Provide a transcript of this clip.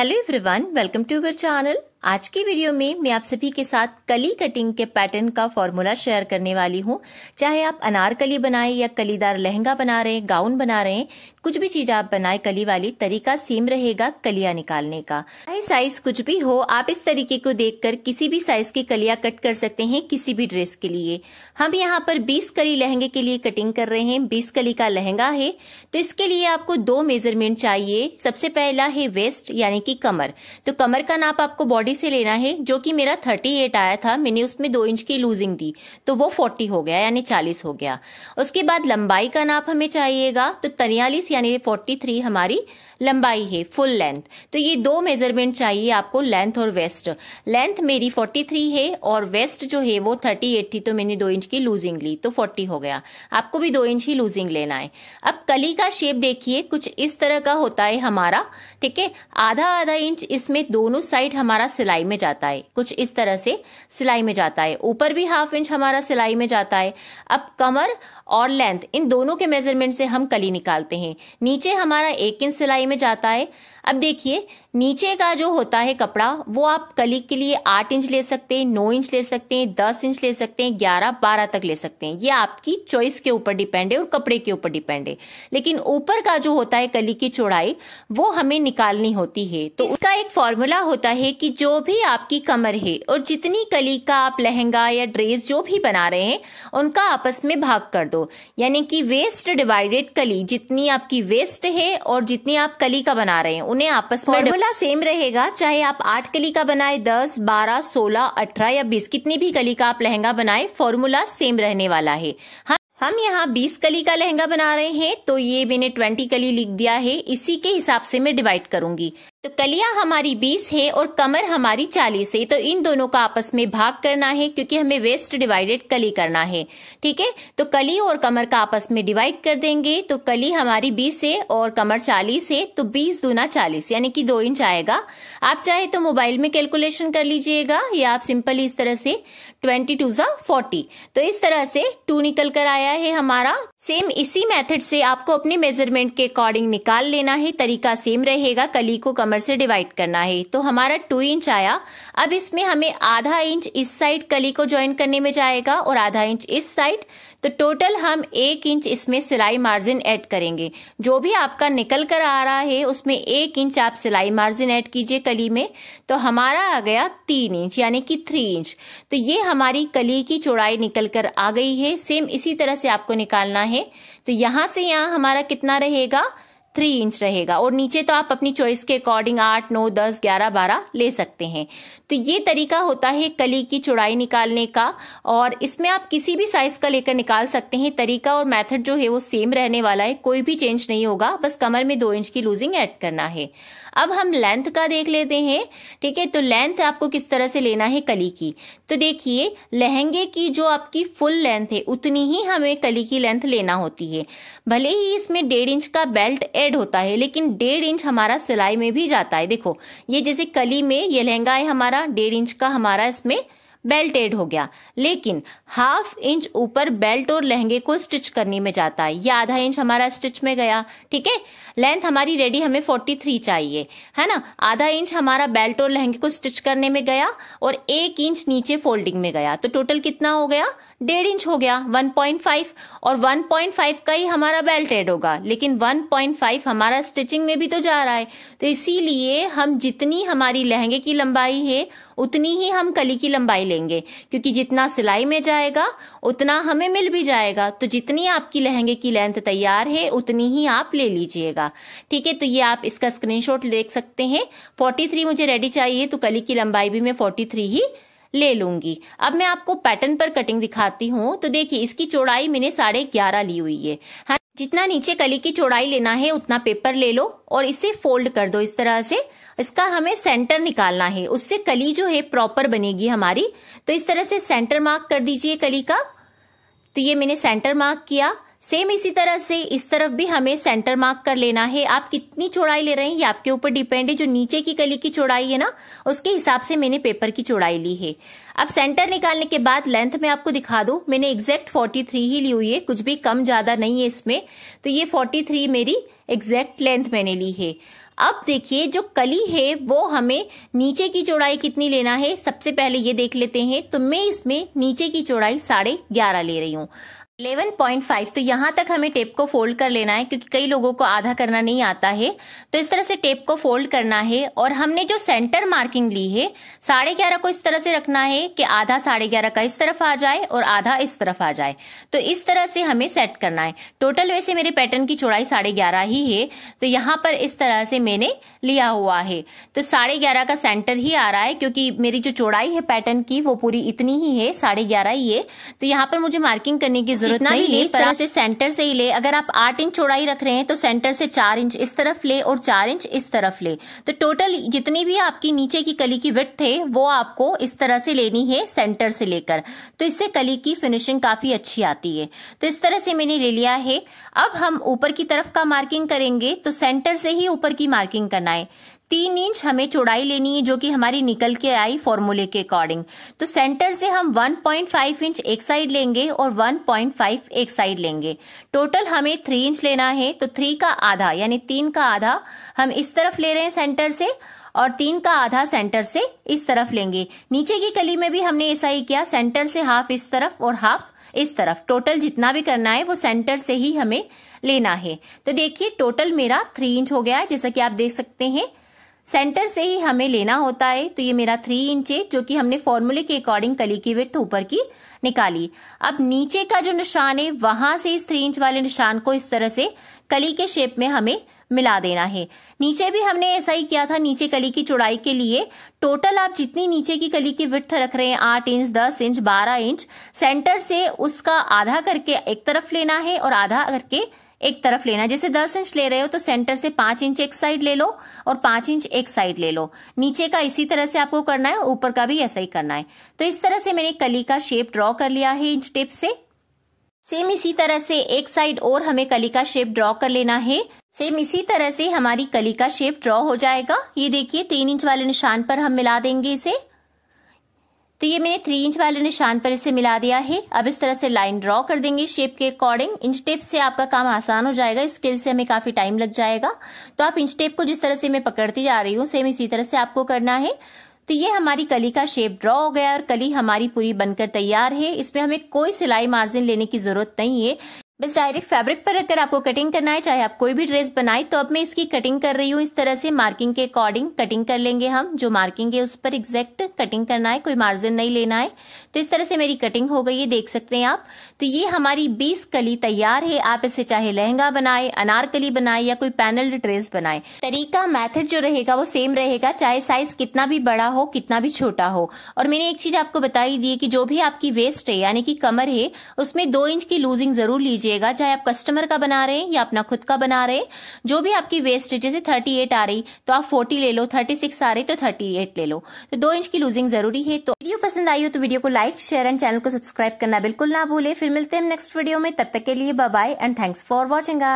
Hello everyone, welcome to our channel. आज की video में मैं आप सभी के साथ कली कटिंग के पैटर्न का फॉर्मूला शेयर करने वाली हूँ चाहे आप अनारकली बनाए या कलीदार लहंगा बना रहे गाउन बना रहे कुछ भी चीज आप बनाए कली वाली तरीका सेम रहेगा कलिया निकालने का चाहे साइज कुछ भी हो आप इस तरीके को देखकर किसी भी साइज की कलिया कट कर सकते हैं किसी भी ड्रेस के लिए हम यहाँ पर बीस कली लहंगे के लिए कटिंग कर रहे हैं बीस कली का लहंगा है तो इसके लिए आपको दो मेजरमेंट चाहिए सबसे पहला है वेस्ट यानी की कमर तो कमर का नाप आपको बॉडी बॉडी से लेना है जो कि मेरा थर्टी एट आया था मैंने उसमें दो इंच की लूजिंग दी तो वो फोर्टी हो गया यानी चालीस हो गया उसके बाद लंबाई का नाप हमें चाहिएगा तो तरियालीस यानी फोर्टी थ्री हमारी लंबाई है फुल लेंथ तो ये दो मेजरमेंट चाहिए आपको लेंथ और वेस्ट लेंथ मेरी फोर्टी थ्री है और वेस्ट जो है वो थर्टी एट थी तो मैंने दो इंच की लूजिंग ली तो फोर्टी हो गया आपको भी दो इंच ही लूजिंग लेना है अब कली का शेप देखिए कुछ इस तरह का होता है हमारा ठीक है आधा आधा इंच इसमें दोनों साइड हमारा सिलाई में जाता है कुछ इस तरह से सिलाई में जाता है ऊपर भी हाफ इंच हमारा सिलाई में जाता है अब कमर और लेंथ इन दोनों के मेजरमेंट से हम कली निकालते हैं नीचे हमारा एक इंच सिलाई में जाता है अब देखिए नीचे का जो होता है कपड़ा वो आप कली के लिए आठ इंच ले सकते हैं नौ इंच ले सकते हैं दस इंच ले सकते हैं ग्यारह बारह तक ले सकते हैं ये आपकी चॉइस के ऊपर डिपेंड है और कपड़े के ऊपर डिपेंड है लेकिन ऊपर का जो होता है कली की चौड़ाई वो हमें निकालनी होती है तो उसका एक फॉर्मूला होता है कि जो भी आपकी कमर है और जितनी कली का आप लहंगा या ड्रेस जो भी बना रहे हैं उनका आपस में भाग कर दो यानी कि वेस्ट डिवाइडेड कली जितनी आपकी वेस्ट है और जितनी आप कली का बना रहे हैं उन्हें आपस में फॉर्मूला सेम रहेगा चाहे आप आठ कली का बनाए दस बारह सोलह अठारह या बीस कितनी भी कली का आप लहंगा बनाए फॉर्मूला सेम रहने वाला है हम हम यहाँ बीस कली का लहंगा बना रहे हैं तो ये मैंने ट्वेंटी कली लिख दिया है इसी के हिसाब से मैं डिवाइड करूंगी तो कलिया हमारी बीस है और कमर हमारी चालीस है तो इन दोनों का आपस में भाग करना है क्योंकि हमें वेस्ट डिवाइडेड कली करना है ठीक है तो कली और कमर का आपस में डिवाइड कर देंगे तो कली हमारी बीस है और कमर चालीस है तो बीस दूना चालीस यानी कि दो इंच आएगा आप चाहे तो मोबाइल में कैलकुलेशन कर लीजिएगा या आप सिंपली इस तरह से ट्वेंटी टू सा फोर्टी तो इस तरह से टू निकल कर आया है हमारा सेम इसी मेथड से आपको अपने मेजरमेंट के अकॉर्डिंग निकाल लेना है तरीका सेम रहेगा कली को कमर कमर से डिवाइड करना है तो हमारा टू इंच आया अब इसमें हमें आधा इंच इस साइड कली को ज्वाइन करने में जाएगा और आधा इंच इस साइड तो टोटल हम एक इंच इसमें सिलाई मार्जिन ऐड करेंगे जो भी आपका निकल कर आ रहा है उसमें एक इंच आप सिलाई मार्जिन ऐड कीजिए कली में तो हमारा आ गया तीन इंच यानी कि थ्री इंच तो ये हमारी कली की चौड़ाई निकल कर आ गई है सेम इसी तरह से आपको निकालना है तो यहां से यहां हमारा कितना रहेगा थ्री इंच रहेगा और नीचे तो आप अपनी चॉइस के अकॉर्डिंग आठ नौ दस ग्यारह बारह ले सकते हैं तो ये तरीका होता है कली की चौड़ाई निकालने का और इसमें आप किसी भी साइज का लेकर निकाल सकते हैं तरीका और मेथड जो है वो सेम रहने वाला है कोई भी चेंज नहीं होगा बस कमर में दो इंच की लूजिंग ऐड करना है अब हम लेंथ का देख लेते हैं ठीक है तो लेंथ आपको किस तरह से लेना है कली की तो देखिए लहंगे की जो आपकी फुल लेंथ है उतनी ही हमें कली की लेंथ लेना होती है भले ही इसमें डेढ़ इंच का बेल्ट एड थ्रेड होता है लेकिन डेढ़ इंच हमारा सिलाई में भी जाता है देखो ये जैसे कली में ये लहंगा है हमारा डेढ़ इंच का हमारा इसमें बेल्ट एड हो गया लेकिन हाफ इंच ऊपर बेल्ट और लहंगे को स्टिच करने में जाता है या आधा इंच हमारा स्टिच में गया ठीक है लेंथ हमारी रेडी हमें 43 चाहिए है ना आधा इंच हमारा बेल्ट और लहंगे को स्टिच करने में गया और एक इंच नीचे फोल्डिंग में गया तो टोटल कितना हो गया डेढ़ इंच हो गया 1.5 और 1.5 का ही हमारा बेल्ट एड होगा लेकिन 1.5 हमारा स्टिचिंग में भी तो जा रहा है तो इसीलिए हम जितनी हमारी लहंगे की लंबाई है उतनी ही हम कली की लंबाई लेंगे क्योंकि जितना सिलाई में जाएगा उतना हमें मिल भी जाएगा तो जितनी आपकी लहंगे की लेंथ तैयार है उतनी ही आप ले लीजिएगा ठीक है तो ये आप इसका स्क्रीनशॉट देख सकते हैं 43 मुझे रेडी चाहिए तो कली की लंबाई भी मैं 43 ही ले लूंगी अब मैं आपको पैटर्न पर कटिंग दिखाती हूँ तो देखिए इसकी चौड़ाई मैंने साढ़े ग्यारह ली हुई है हाँ जितना नीचे कली की चौड़ाई लेना है उतना पेपर ले लो और इसे फोल्ड कर दो इस तरह से इसका हमें सेंटर निकालना है उससे कली जो है प्रॉपर बनेगी हमारी तो इस तरह से सेंटर मार्क कर दीजिए कली का तो ये मैंने सेंटर मार्क किया सेम इसी तरह से इस तरफ भी हमें सेंटर मार्क कर लेना है आप कितनी चौड़ाई ले रहे हैं ये आपके ऊपर डिपेंड है जो नीचे की कली की चौड़ाई है ना उसके हिसाब से मैंने पेपर की चौड़ाई ली है अब सेंटर निकालने के बाद लेंथ में आपको दिखा दू मैंने एग्जैक्ट 43 ही ली हुई है कुछ भी कम ज्यादा नहीं है इसमें तो ये 43 मेरी एग्जैक्ट लेंथ मैंने ली है अब देखिए जो कली है वो हमें नीचे की चौड़ाई कितनी लेना है सबसे पहले ये देख लेते हैं तो मैं इसमें नीचे की चौड़ाई साढ़े ग्यारह ले रही हूँ 11.5 तो यहाँ तक हमें टेप को फोल्ड कर लेना है क्योंकि कई लोगों को आधा करना नहीं आता है तो इस तरह से टेप को फोल्ड करना है और हमने जो सेंटर मार्किंग ली है साढ़े ग्यारह को इस तरह से रखना है कि आधा साढ़े ग्यारह का इस तरफ आ जाए और आधा इस तरफ आ जाए तो इस तरह से हमें सेट करना है टोटल वैसे मेरे पैटर्न की चौड़ाई साढ़े ग्यारह ही है तो यहाँ पर इस तरह से मैंने लिया हुआ है तो साढ़े ग्यारह का सेंटर ही आ रहा है क्योंकि मेरी जो चौड़ाई है पैटर्न की वो पूरी इतनी ही है साढ़े ग्यारह ही है तो यहाँ पर मुझे मार्किंग करने की जरूरत जरूरत नहीं भी ले इस तरह से सेंटर से ही ले अगर आप आठ इंच चौड़ाई रख रहे हैं तो सेंटर से चार इंच इस तरफ ले और चार इंच इस तरफ ले तो टोटल जितनी भी आपकी नीचे की कली की विथ है वो आपको इस तरह से लेनी है सेंटर से लेकर तो इससे कली की फिनिशिंग काफी अच्छी आती है तो इस तरह से मैंने ले लिया है अब हम ऊपर की तरफ का मार्किंग करेंगे तो सेंटर से ही ऊपर की मार्किंग करना है तीन इंच हमें चौड़ाई लेनी है जो कि हमारी निकल के आई फॉर्मूले के अकॉर्डिंग तो सेंटर से हम 1.5 इंच एक साइड लेंगे और 1.5 एक साइड लेंगे टोटल हमें थ्री इंच लेना है तो थ्री का आधा यानी तीन का आधा हम इस तरफ ले रहे हैं सेंटर से और तीन का आधा सेंटर से इस तरफ लेंगे नीचे की कली में भी हमने ऐसा ही किया सेंटर से हाफ इस तरफ और हाफ इस तरफ टोटल जितना भी करना है वो सेंटर से ही हमें लेना है तो देखिए टोटल मेरा थ्री इंच हो गया है जैसा कि आप देख सकते हैं सेंटर से ही हमें लेना होता है तो ये मेरा थ्री इंच है जो कि हमने फॉर्मूले के अकॉर्डिंग कली की विथ ऊपर की निकाली अब नीचे का जो निशान है वहां से इस थ्री इंच वाले निशान को इस तरह से कली के शेप में हमें मिला देना है नीचे भी हमने ऐसा ही किया था नीचे कली की चौड़ाई के लिए टोटल आप जितनी नीचे की कली की विथ रख रहे हैं आठ इंच दस इंच बारह इंच सेंटर से उसका आधा करके एक तरफ लेना है और आधा करके एक तरफ लेना जैसे दस इंच ले रहे हो तो सेंटर से पांच इंच एक साइड ले लो और पांच इंच एक साइड ले लो नीचे का इसी तरह से आपको करना है और ऊपर का भी ऐसा ही करना है तो इस तरह से मैंने कली का शेप ड्रॉ कर लिया है इंच टिप से सेम इसी तरह से एक साइड और हमें कली का शेप ड्रॉ कर लेना है सेम इसी तरह से हमारी कली का शेप ड्रॉ हो जाएगा ये देखिए तीन इंच वाले निशान पर हम मिला देंगे इसे तो ये मैंने थ्री इंच वाले निशान पर इसे मिला दिया है अब इस तरह से लाइन ड्रॉ कर देंगे शेप के अकॉर्डिंग इंच टेप से आपका काम आसान हो जाएगा स्केल से हमें काफी टाइम लग जाएगा तो आप इंच टेप को जिस तरह से मैं पकड़ती जा रही हूँ सेम इसी तरह से आपको करना है तो ये हमारी कली का शेप ड्रॉ हो गया और कली हमारी पूरी बनकर तैयार है इसमें हमें कोई सिलाई मार्जिन लेने की जरूरत नहीं है बस डायरेक्ट फैब्रिक पर रखकर आपको कटिंग करना है चाहे आप कोई भी ड्रेस बनाए तो अब मैं इसकी कटिंग कर रही हूँ इस तरह से मार्किंग के अकॉर्डिंग कटिंग कर लेंगे हम जो मार्किंग है उस पर एग्जैक्ट कटिंग करना है कोई मार्जिन नहीं लेना है तो इस तरह से मेरी कटिंग हो गई है देख सकते हैं आप तो ये हमारी बीस कली तैयार है आप इसे चाहे लहंगा बनाए अनारकली बनाए या कोई पैनल्ड ड्रेस बनाए तरीका मैथड जो रहेगा वो सेम रहेगा चाहे साइज कितना भी बड़ा हो कितना भी छोटा हो और मैंने एक चीज आपको बताई दी है कि जो भी आपकी वेस्ट है यानी कि कमर है उसमें दो इंच की लूजिंग जरूर लीजिए लीजिएगा चाहे आप कस्टमर का बना रहे हैं या अपना खुद का बना रहे हैं जो भी आपकी वेस्ट जैसे थर्टी एट आ रही तो आप फोर्टी ले लो थर्टी सिक्स आ रही तो थर्टी एट ले लो तो दो इंच की लूजिंग जरूरी है तो वीडियो पसंद आई हो तो वीडियो को लाइक शेयर एंड चैनल को सब्सक्राइब करना बिल्कुल ना भूले फिर मिलते हैं नेक्स्ट वीडियो में तब तक के लिए bye and thanks for watching